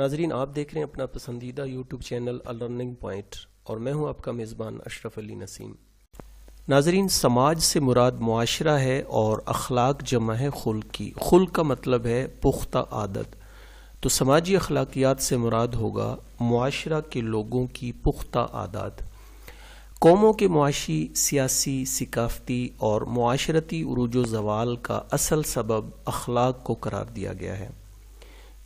नाजरीन आप देख रहे हैं अपना पसंदीदा YouTube channel a learning point और मैं हूं आपका मेज़बान अशरफ अली नसीम नाजरीन समाज से मुराद मुआशरा है और अखलाक जमा है खुल की खुल का मतलब है पुख्ता आदत तो समाजी अखलाकियात से मुराद होगा मुआशरा के लोगों की पुख्ता आदत कौमों के मुआशी सियासी सकाफती और माशरती अरूज जवाल का असल सबब अखलाक को करार दिया गया है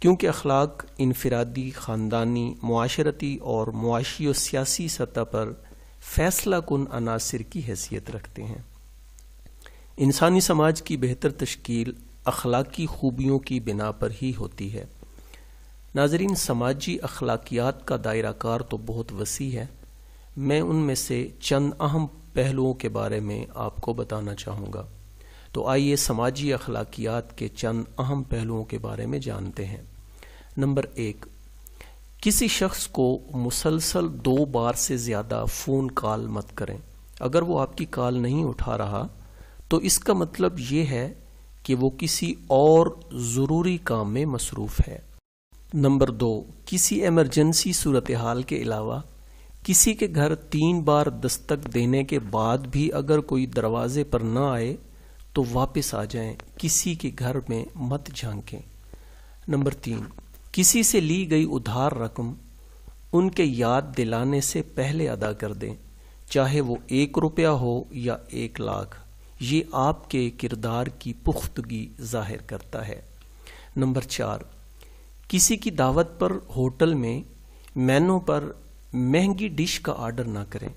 क्योंकि अखलाक इनफरादी ख़ानदानी माशरती और मुआशी और सियासी सतह पर फैसला कन अनासर की हैसियत रखते हैं इंसानी समाज की बेहतर तश्कील अखलाकी खूबियों की बिना पर ही होती है नाजरीन समाजी अखलाकियात का दायरा कार तो बहुत वसी है मैं उनमें से चंद अहम पहलुओं के बारे में आपको बताना चाहूँगा तो आइए समाजी अखलाकियात के चंद अहम पहलुओं के बारे में जानते हैं नंबर एक किसी शख्स को मुसलसल दो बार से ज़्यादा फ़ोन कॉल मत करें अगर वो आपकी कॉल नहीं उठा रहा तो इसका मतलब ये है कि वो किसी और ज़रूरी काम में मसरूफ़ है नंबर दो किसी एमरजेंसी सूरत हाल के अलावा किसी के घर तीन बार दस्तक देने के बाद भी अगर कोई दरवाजे पर ना आए तो वापस आ जाएं किसी के घर में मत झांकें नंबर तीन किसी से ली गई उधार रकम उनके याद दिलाने से पहले अदा कर दें चाहे वो एक रुपया हो या एक लाख ये आपके किरदार की पुख्तगी जाहिर करता है नंबर चार किसी की दावत पर होटल में मेनू पर महंगी डिश का आर्डर ना करें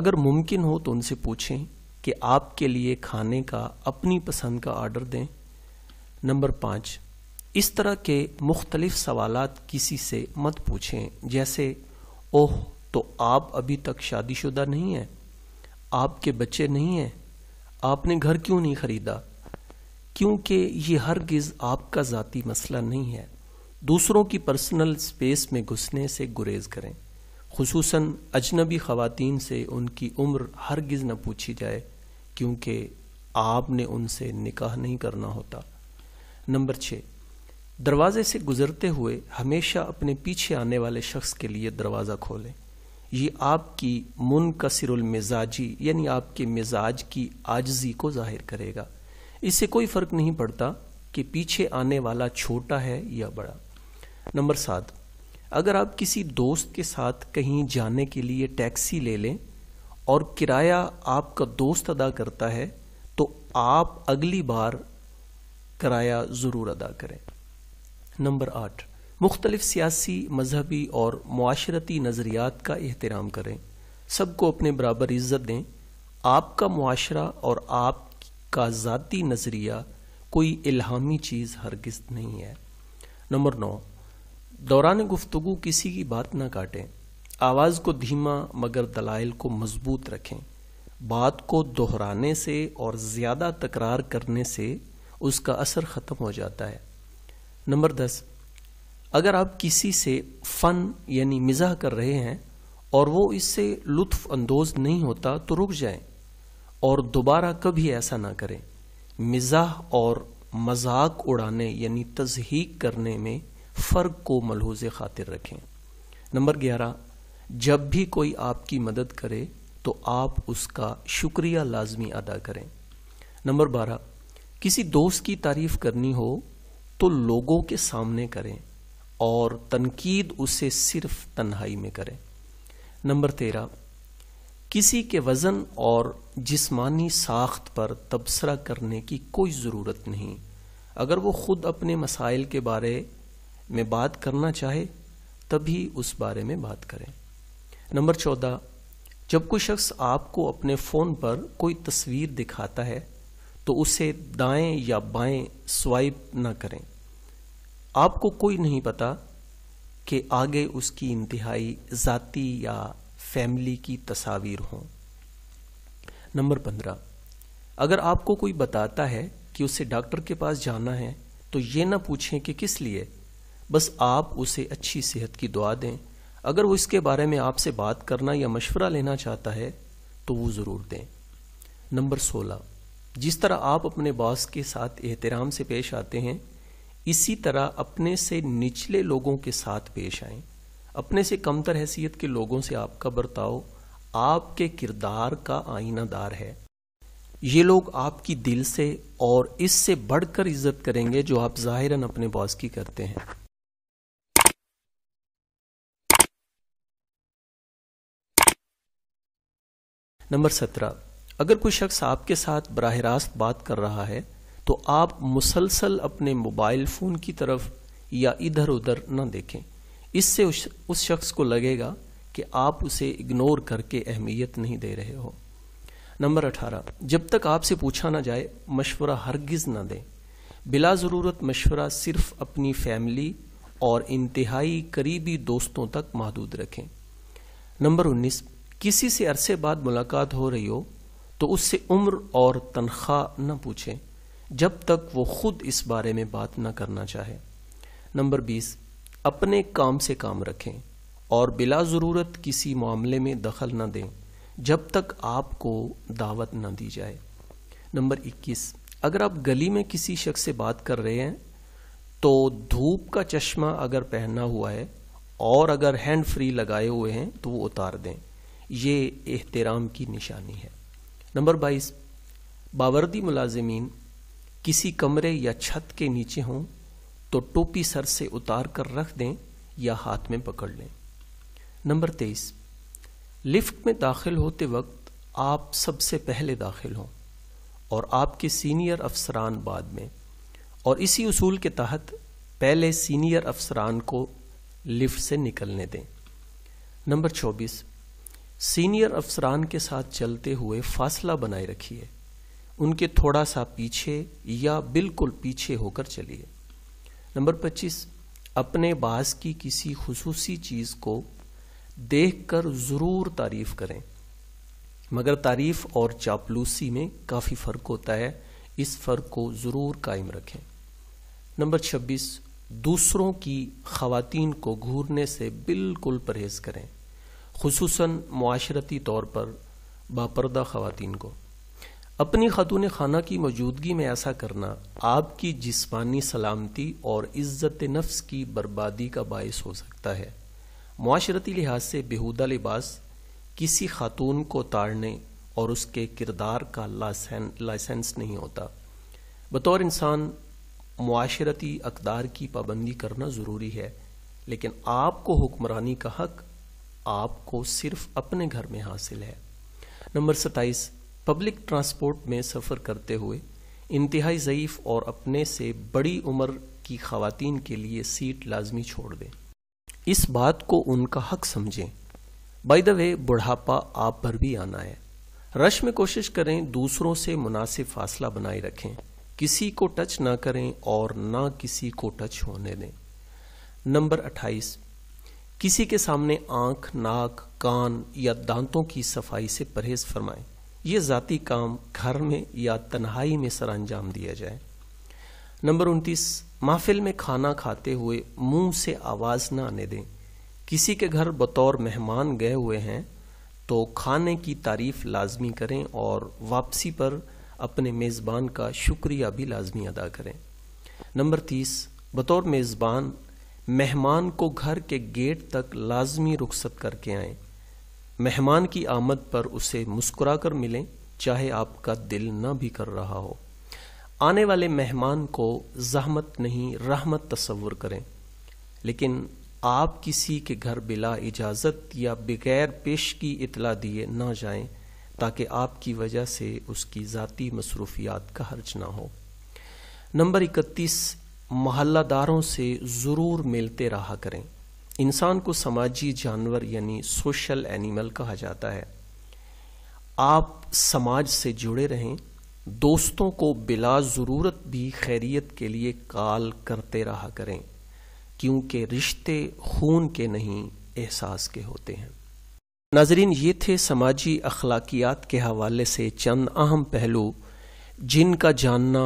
अगर मुमकिन हो तो उनसे पूछें कि आपके लिए खाने का अपनी पसंद का आर्डर दें नंबर पाँच इस तरह के मुख्तलिफ सवाल किसी से मत पूछें जैसे ओह तो आप अभी तक शादीशुदा नहीं हैं आपके बच्चे नहीं हैं आपने घर क्यों नहीं खरीदा क्योंकि ये हरगिज़ आपका ज़ाती मसला नहीं है दूसरों की पर्सनल स्पेस में घुसने से गुरेज करें खसूस अजनबी ख़वातीन से उनकी उम्र हरगिज़ न पूछी जाए क्योंकि आपने उनसे निकाह नहीं करना होता नंबर छः दरवाजे से गुजरते हुए हमेशा अपने पीछे आने वाले शख्स के लिए दरवाज़ा खोलें ये आपकी मुनकसरमिजाजी यानी आपके मिजाज की आजजी को जाहिर करेगा इससे कोई फ़र्क नहीं पड़ता कि पीछे आने वाला छोटा है या बड़ा नंबर सात अगर आप किसी दोस्त के साथ कहीं जाने के लिए टैक्सी ले लें और किराया आपका दोस्त अदा करता है तो आप अगली बार किराया ज़रूर अदा करें नंबर आठ मुख्तलिफ सियासी मजहबी और माशरती नज़रियात का एहतराम करें सबको अपने बराबर इज्जत दें आपका मुआशरा और आपका ज़ाती नज़रिया कोई इल्हामी चीज़ हरगिज नहीं है नंबर नौ दौरान गुफ्तु किसी की बात ना काटें आवाज़ को धीमा मगर दलाइल को मजबूत रखें बात को दोहराने से और ज़्यादा तकरार करने से उसका असर ख़त्म हो जाता है नंबर दस अगर आप किसी से फन यानी मिजाह कर रहे हैं और वो इससे लुत्फ अंदोज नहीं होता तो रुक जाए और दोबारा कभी ऐसा ना करें मिजाह और मजाक उड़ाने यानी तजहीक करने में फ़र्क को मलहूज खातिर रखें नंबर ग्यारह जब भी कोई आपकी मदद करे तो आप उसका शुक्रिया लाजमी अदा करें नंबर बारह किसी दोस्त की तारीफ करनी हो तो लोगों के सामने करें और तनकीद उसे सिर्फ तन्हाई में करें नंबर तेरह किसी के वज़न और जिस्मानी साख्त पर तबसरा करने की कोई ज़रूरत नहीं अगर वो ख़ुद अपने मसाइल के बारे में बात करना चाहे तभी उस बारे में बात करें नंबर चौदह जब कोई शख्स आपको अपने फ़ोन पर कोई तस्वीर दिखाता है तो उसे दाएं या बाएं स्वाइप ना करें आपको कोई नहीं पता कि आगे उसकी इंतहाई जाति या फैमिली की तस्वीर हों नंबर पंद्रह अगर आपको कोई बताता है कि उसे डॉक्टर के पास जाना है तो ये ना पूछें कि किस लिए बस आप उसे अच्छी सेहत की दुआ दें अगर वो इसके बारे में आपसे बात करना या मशवरा लेना चाहता है तो वो ज़रूर दें नंबर सोलह जिस तरह आप अपने बॉस के साथ एहतराम से पेश आते हैं इसी तरह अपने से निचले लोगों के साथ पेश आए अपने से कमतर हैसियत के लोगों से आपका बर्ताव आपके किरदार का आईनादार है ये लोग आपकी दिल से और इससे बढ़कर इज्जत करेंगे जो आप जाहिरन अपने बॉस की करते हैं नंबर सत्रह अगर कोई शख्स आपके साथ बराह रास्त बात कर रहा है तो आप मुसलसल अपने मोबाइल फ़ोन की तरफ या इधर उधर ना देखें इससे उस, उस शख्स को लगेगा कि आप उसे इग्नोर करके अहमियत नहीं दे रहे हो नंबर अठारह जब तक आपसे पूछा ना जाए मशवरा हरगिज़ ना दें बिला ज़रूरत मशवरा सिर्फ अपनी फैमिली और इंतहाई करीबी दोस्तों तक महदूद रखें नंबर उन्नीस किसी से अरसे बाद मुलाकात हो रही हो तो उससे उम्र और तनख्वाह न पूछें जब तक वो खुद इस बारे में बात ना करना चाहे नंबर बीस अपने काम से काम रखें और बिला ज़रूरत किसी मामले में दखल ना दें जब तक आपको दावत ना दी जाए नंबर इक्कीस अगर आप गली में किसी शख्स से बात कर रहे हैं तो धूप का चश्मा अगर पहना हुआ है और अगर हैंड फ्री लगाए हुए हैं तो वो उतार दें ये एहतराम की निशानी है नंबर बाईस बावर्दी मुलाजमीन किसी कमरे या छत के नीचे हों तो टोपी सर से उतार कर रख दें या हाथ में पकड़ लें नंबर तेईस लिफ्ट में दाखिल होते वक्त आप सबसे पहले दाखिल हों और आपके सीनियर अफसरान बाद में और इसी उसूल के तहत पहले सीनियर अफसरान को लिफ्ट से निकलने दें नंबर चौबीस सीनियर अफसरान के साथ चलते हुए फासला बनाए रखिए उनके थोड़ा सा पीछे या बिल्कुल पीछे होकर चलिए नंबर 25 अपने बास की किसी खसूसी चीज़ को देखकर ज़रूर तारीफ़ करें मगर तारीफ और चापलूसी में काफ़ी फ़र्क होता है इस फ़र्क को ज़रूर कायम रखें नंबर 26 दूसरों की खातन को घूरने से बिल्कुल परहेज़ करें खसूस माशरती तौर पर बापरदा खातन को अपनी खातून खाना की मौजूदगी में ऐसा करना आपकी जिस्मानी सलामती और इज्जत नफ्स की बर्बादी का बायस हो सकता है माशरती लिहाज से बेहूदा लिबास किसी खातून को ताड़ने और उसके किरदार का लाइसेंस नहीं होता बतौर इंसान माशरती अकदार की पाबंदी करना ज़रूरी है लेकिन आपको हुक्मरानी का हक आपको सिर्फ अपने घर में हासिल है नंबर सत्ताईस पब्लिक ट्रांसपोर्ट में सफ़र करते हुए इंतहाई ज़यीफ़ और अपने से बड़ी उम्र की खातन के लिए सीट लाजमी छोड़ दें इस बात को उनका हक समझें बाई द वे बुढ़ापा आप पर भी आना है रश में कोशिश करें दूसरों से मुनासिब फासला बनाए रखें किसी को टच ना करें और ना किसी को टच होने दें नंबर अट्ठाईस किसी के सामने आंख नाक कान या दांतों की सफाई से परहेज फरमाएं ये ज़ाती काम घर में या तन्हाई में सर अंजाम दिया जाए नंबर उनतीस महफिल में खाना खाते हुए मुंह से आवाज़ ना आने दें किसी के घर बतौर मेहमान गए हुए हैं तो खाने की तारीफ लाजमी करें और वापसी पर अपने मेज़बान का शुक्रिया भी लाजमी अदा करें नंबर तीस बतौर मेज़बान मेहमान को घर के गेट तक लाजमी रुख्सत करके आएं। मेहमान की आमद पर उसे मुस्कुराकर मिलें चाहे आपका दिल ना भी कर रहा हो आने वाले मेहमान को जहमत नहीं रहमत तस्वुर करें लेकिन आप किसी के घर बिला इजाज़त या बगैर पेश की इतला दिए ना जाएं ताकि आपकी वजह से उसकी ज़ाती मसरूफियात का हर्ज ना हो नंबर इकतीस मोहल्लादारों से ज़रूर मिलते रहा करें इंसान को समाजी जानवर यानी सोशल एनिमल कहा जाता है आप समाज से जुड़े रहें दोस्तों को बिला ज़रूरत भी खैरियत के लिए काल करते रहा करें क्योंकि रिश्ते खून के नहीं एहसास के होते हैं नाजरीन ये थे समाजी अखलाकियात के हवाले से चंद अहम पहलू जिनका जानना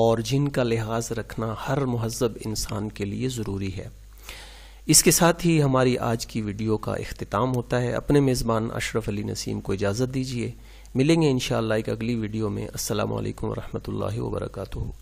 और जिनका लिहाज रखना हर महजब इंसान के लिए ज़रूरी है इसके साथ ही हमारी आज की वीडियो का अख्ताम होता है अपने मेज़बान अशरफ अली नसीम को इजाज़त दीजिए मिलेंगे इन एक अगली वीडियो में असल वरहमल वर्का